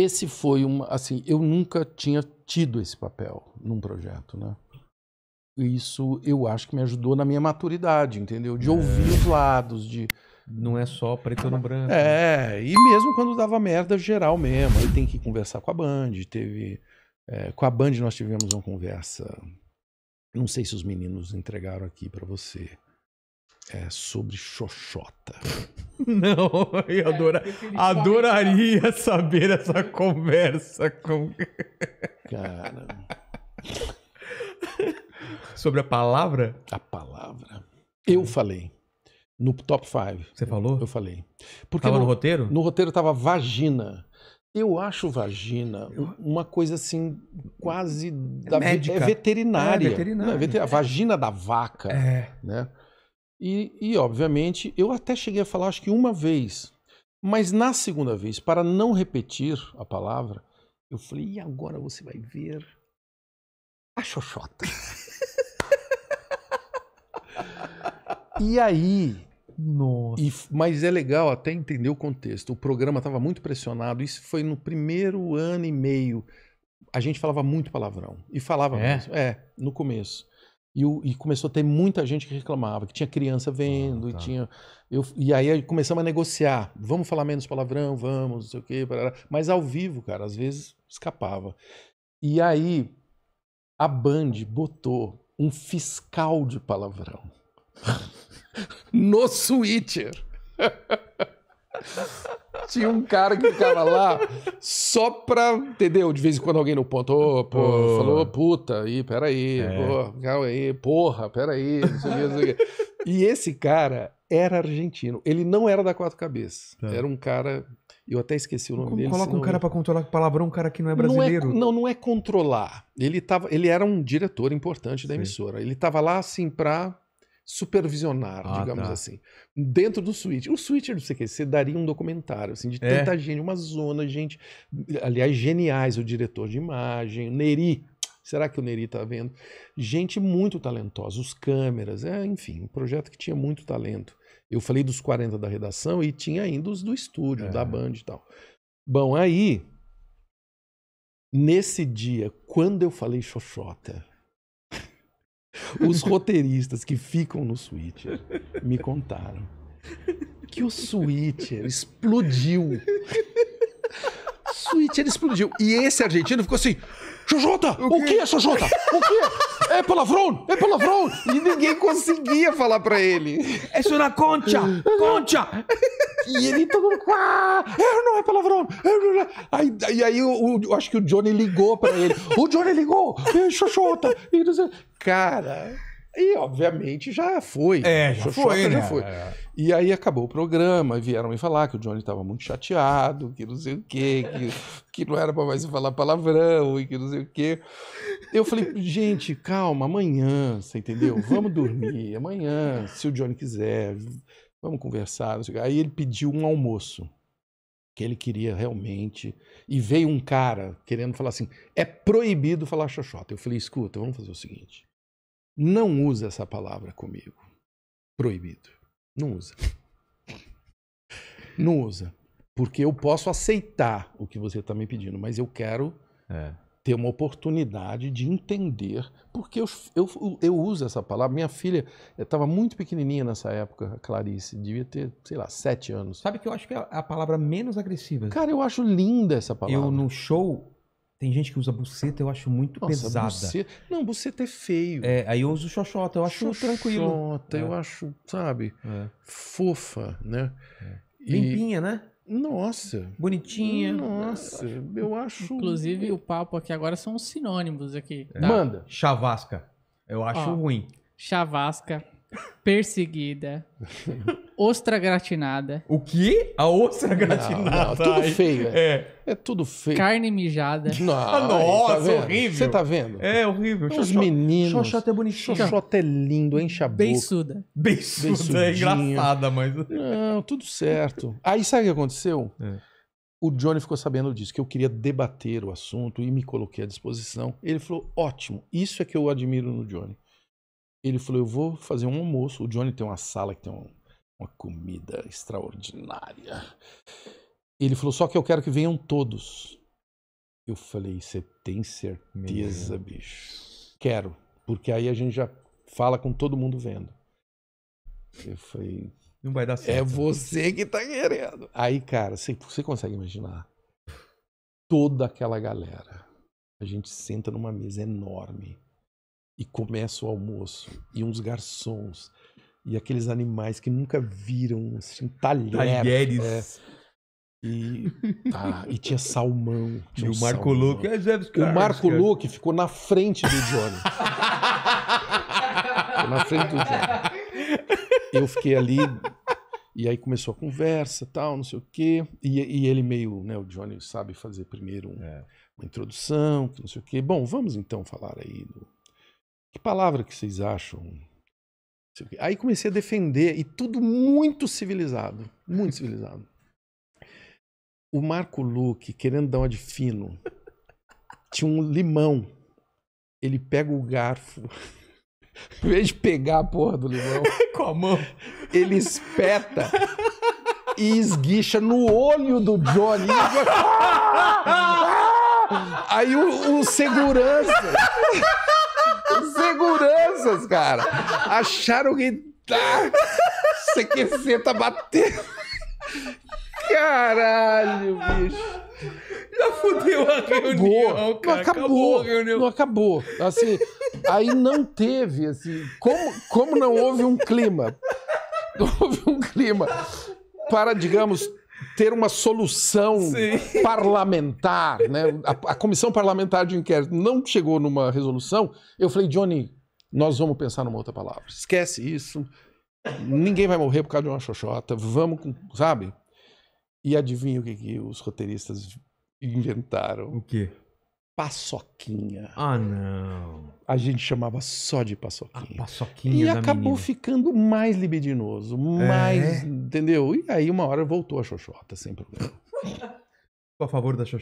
esse foi uma assim eu nunca tinha tido esse papel num projeto né isso eu acho que me ajudou na minha maturidade entendeu de é. ouvir os lados de não é só preto no branco né? é né? e mesmo quando dava merda geral mesmo aí tem que conversar com a band teve é, com a band nós tivemos uma conversa não sei se os meninos entregaram aqui para você é sobre Xoxota. Não, eu é, adora, adoraria saber essa conversa com. Cara. Sobre a palavra? A palavra. Eu falei. No top 5. Você falou? Eu falei. Porque tava no, no roteiro? No roteiro tava vagina. Eu acho vagina uma coisa assim, quase. É da, é Médica. É veterinária. é veterinária. Não, é veterinária. A vagina da vaca. É. Né? E, e, obviamente, eu até cheguei a falar, acho que uma vez, mas na segunda vez, para não repetir a palavra, eu falei: e agora você vai ver a xoxota. e aí. Nossa. E, mas é legal até entender o contexto. O programa estava muito pressionado. Isso foi no primeiro ano e meio. A gente falava muito palavrão. E falava é? mesmo. É, no começo. E, o, e, começou a ter muita gente que reclamava, que tinha criança vendo, ah, tá. e tinha. Eu, e aí começamos a negociar. Vamos falar menos palavrão, vamos, não sei o quê. Parará. Mas ao vivo, cara, às vezes escapava. E aí a Band botou um fiscal de palavrão no Switcher. Tinha um cara que ficava lá só pra, entendeu? De vez em quando alguém não pontou, oh, pô, oh. falou, puta, aí, peraí, é. pô, aí, porra, peraí, não sei o que, não sei o que. E esse cara era argentino. Ele não era da quatro cabeças. Tá. Era um cara. Eu até esqueci o nome Como dele. Coloca um cara para controlar palavrão, um cara que não é brasileiro. Não, é, não, não, é controlar. Ele, tava, ele era um diretor importante da Sim. emissora. Ele tava lá assim pra supervisionar, ah, digamos tá. assim, dentro do suíte. O Switcher do CQC daria um documentário, assim, de é. tanta gente, uma zona, gente, aliás, geniais, o diretor de imagem, Neri, será que o Neri tá vendo? Gente muito talentosa, os câmeras, é, enfim, um projeto que tinha muito talento. Eu falei dos 40 da redação e tinha ainda os do estúdio, é. da Band e tal. Bom, aí, nesse dia, quando eu falei Xoxota, os roteiristas que ficam no Switcher me contaram que o Switcher explodiu. Switcher explodiu. E esse argentino ficou assim: Jojota, o que é Jojota? O que é? palavrão, é palavrão. E ninguém conseguia falar pra ele. É na concha, concha. E ele todo mundo, ah, eu não é palavrão. Eu não é. Aí, aí, aí acho que o Johnny ligou pra ele. O Johnny ligou, e xoxota. E Cara. E, obviamente, já foi. É, já Xoxota foi, né? já foi. É. E aí acabou o programa, vieram me falar que o Johnny estava muito chateado, que não sei o quê, que, que não era para mais falar palavrão e que não sei o quê. Eu falei, gente, calma, amanhã, você entendeu? Vamos dormir, amanhã, se o Johnny quiser vamos conversar. Aí ele pediu um almoço que ele queria realmente. E veio um cara querendo falar assim: é proibido falar xoxota. Eu falei: escuta, vamos fazer o seguinte. Não usa essa palavra comigo. Proibido. Não usa. Não usa. Porque eu posso aceitar o que você está me pedindo, mas eu quero é ter uma oportunidade de entender, porque eu, eu, eu uso essa palavra. Minha filha estava eh, muito pequenininha nessa época, Clarice, devia ter, sei lá, sete anos. Sabe que eu acho que é, é a palavra menos agressiva. Cara, eu acho linda essa palavra. Eu, no show, tem gente que usa buceta, eu acho muito Nossa, pesada. Buceta... Não, buceta é feio. É, aí eu uso xoxota, eu acho xoxota, tranquilo. Xoxota, eu é. acho, sabe, é. fofa, né? Limpinha, e... né? Nossa. Bonitinha. Nossa, eu acho. Inclusive, o papo aqui agora são sinônimos aqui. É. Tá? Manda. Chavasca. Eu acho Ó, ruim. Chavasca, perseguida, ostra gratinada. O quê? A ostra gratinada. Não, não, tudo feio. É. é tudo feio. Carne mijada. Não, ah, tá Nossa, tá horrível. Você tá vendo? É horrível. Os meninos. Xoxota é bonitinho. Xoxota é lindo, enche a boca. Beiçuda. Beiçuda. É engraçada, mas... Não, tudo certo. Aí sabe o que aconteceu? É. O Johnny ficou sabendo disso, que eu queria debater o assunto e me coloquei à disposição. Ele falou, ótimo, isso é que eu admiro no Johnny. Ele falou, eu vou fazer um almoço. O Johnny tem uma sala que tem um uma comida extraordinária. Ele falou: Só que eu quero que venham todos. Eu falei: Você tem certeza, bicho? Quero, porque aí a gente já fala com todo mundo vendo. Eu falei: Não vai dar é certo. É você que tá querendo. Aí, cara, você, você consegue imaginar? Toda aquela galera. A gente senta numa mesa enorme e começa o almoço e uns garçons e aqueles animais que nunca viram, assim, talher, talheres. É. E, tá, e tinha salmão. Tinha e o Marco Luke Luque é Carlos, O Marco Luke Luque ficou na frente do Johnny. ficou na frente do Johnny. Eu fiquei ali e aí começou a conversa, tal, não sei o quê. E, e ele meio, né, o Johnny sabe fazer primeiro um, é. uma introdução, não sei o quê. Bom, vamos então falar aí do... Que palavra que vocês acham Aí comecei a defender, e tudo muito civilizado. Muito civilizado. O Marco Luque, querendo dar uma de fino, tinha um limão. Ele pega o garfo. em vez de pegar a porra do limão. Com a mão. Ele espeta e esguicha no olho do Johnny. Aí o, o segurança coisas, cara. Acharam guitarra, tá, tá batendo. Caralho, bicho. Já fudeu a acabou. reunião, cara. Não acabou, acabou Não acabou. Assim, aí não teve, assim... Como, como não houve um clima? Não houve um clima para, digamos, ter uma solução Sim. parlamentar, né? A, a, comissão parlamentar de inquérito não chegou numa resolução. Eu falei, Johnny, nós vamos pensar numa outra palavra. Esquece isso. Ninguém vai morrer por causa de uma xoxota. Vamos, com, sabe? E adivinha o que, que os roteiristas inventaram? O quê? paçoquinha. Ah, não. A gente chamava só de paçoquinha. A paçoquinha. E acabou menina. ficando mais libidinoso, é? mais. É? Entendeu? E aí, uma hora voltou a Xoxota, sem problema. Por a favor da Xoxota.